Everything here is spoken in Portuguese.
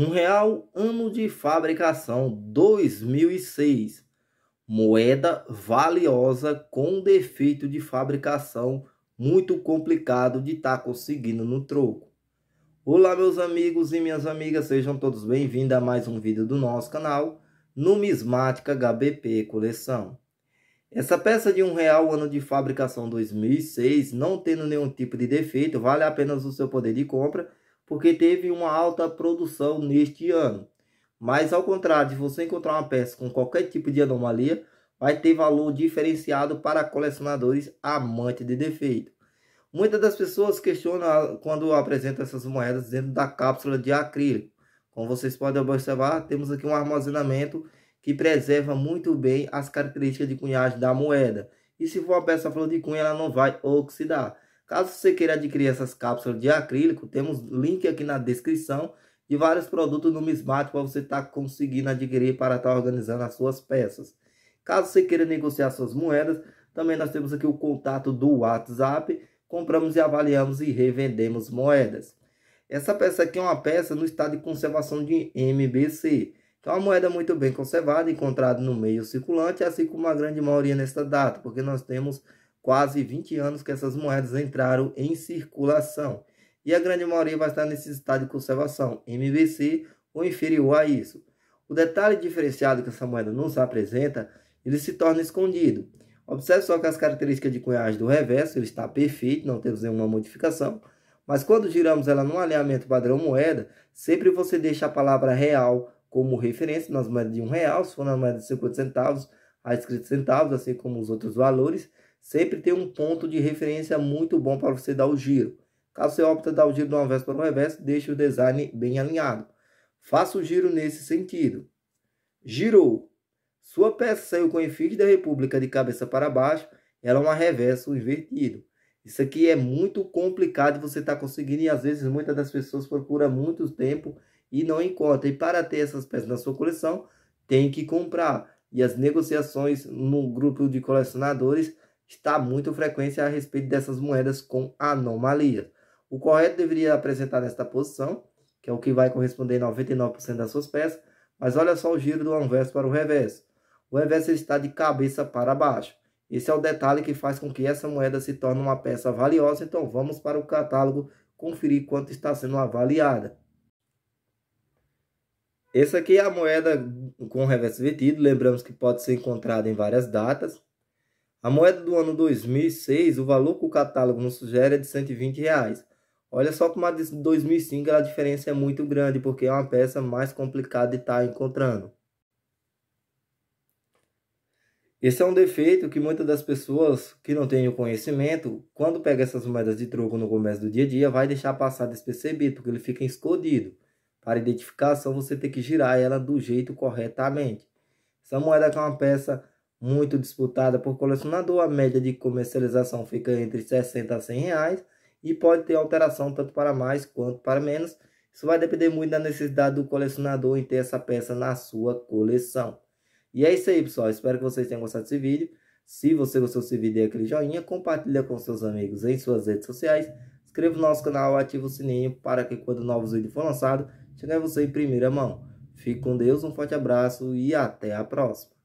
Um real ano de fabricação 2006. Moeda valiosa com defeito de fabricação muito complicado de estar tá conseguindo no troco. Olá meus amigos e minhas amigas, sejam todos bem-vindos a mais um vídeo do nosso canal Numismática HBP Coleção. Essa peça de um real ano de fabricação 2006, não tendo nenhum tipo de defeito, vale apenas o seu poder de compra porque teve uma alta produção neste ano. Mas ao contrário se você encontrar uma peça com qualquer tipo de anomalia, vai ter valor diferenciado para colecionadores amantes de defeito. Muitas das pessoas questionam quando apresentam essas moedas dentro da cápsula de acrílico. Como vocês podem observar, temos aqui um armazenamento que preserva muito bem as características de cunhagem da moeda. E se for uma peça flor de cunha, ela não vai oxidar. Caso você queira adquirir essas cápsulas de acrílico, temos link aqui na descrição de vários produtos numismáticos para você estar tá conseguindo adquirir para estar tá organizando as suas peças. Caso você queira negociar suas moedas, também nós temos aqui o contato do WhatsApp. Compramos e avaliamos e revendemos moedas. Essa peça aqui é uma peça no estado de conservação de MBC, que é uma moeda muito bem conservada, encontrada no meio circulante, assim como a grande maioria nesta data, porque nós temos quase 20 anos que essas moedas entraram em circulação. E a grande maioria vai estar nesse estado de conservação, MVC ou inferior a isso. O detalhe diferenciado que essa moeda nos apresenta, ele se torna escondido. Observe só que as características de cunhagem do reverso, ele está perfeito, não temos nenhuma modificação. Mas quando giramos ela no alinhamento padrão moeda, sempre você deixa a palavra real como referência nas moedas de um real, se for na moeda de 50 centavos, a escrita centavos, assim como os outros valores sempre tem um ponto de referência muito bom para você dar o giro. Caso você opta dar o giro de uma vez para o reverso, deixe o design bem alinhado. Faça o giro nesse sentido. Girou. Sua peça saiu com o enfeite da república de cabeça para baixo, ela é uma reverso invertido. Isso aqui é muito complicado você está conseguindo e às vezes muitas das pessoas procuram muito tempo e não encontra. E para ter essas peças na sua coleção, tem que comprar. E as negociações no grupo de colecionadores está muito frequência a respeito dessas moedas com anomalia. O correto deveria apresentar nesta posição, que é o que vai corresponder a 99% das suas peças, mas olha só o giro do anverso para o reverso. O reverso está de cabeça para baixo. Esse é o detalhe que faz com que essa moeda se torne uma peça valiosa, então vamos para o catálogo conferir quanto está sendo avaliada. Essa aqui é a moeda com reverso vertido, lembramos que pode ser encontrada em várias datas. A moeda do ano 2006, o valor que o catálogo nos sugere é de 120 reais. Olha só como a de 2005 a diferença é muito grande, porque é uma peça mais complicada de estar tá encontrando. Esse é um defeito que muitas das pessoas que não têm o conhecimento, quando pega essas moedas de troco no comércio do dia a dia, vai deixar passar despercebido, porque ele fica escondido. Para identificação, você tem que girar ela do jeito corretamente. Essa moeda é uma peça muito disputada por colecionador, a média de comercialização fica entre 60 a 100 reais e pode ter alteração tanto para mais quanto para menos. Isso vai depender muito da necessidade do colecionador em ter essa peça na sua coleção. E é isso aí, pessoal. Espero que vocês tenham gostado desse vídeo. Se você gostou desse vídeo, dê aquele joinha, compartilha com seus amigos em suas redes sociais, inscreva no nosso canal, ative o sininho para que quando novos vídeos for lançado, chegue a você em primeira mão. Fique com Deus, um forte abraço e até a próxima.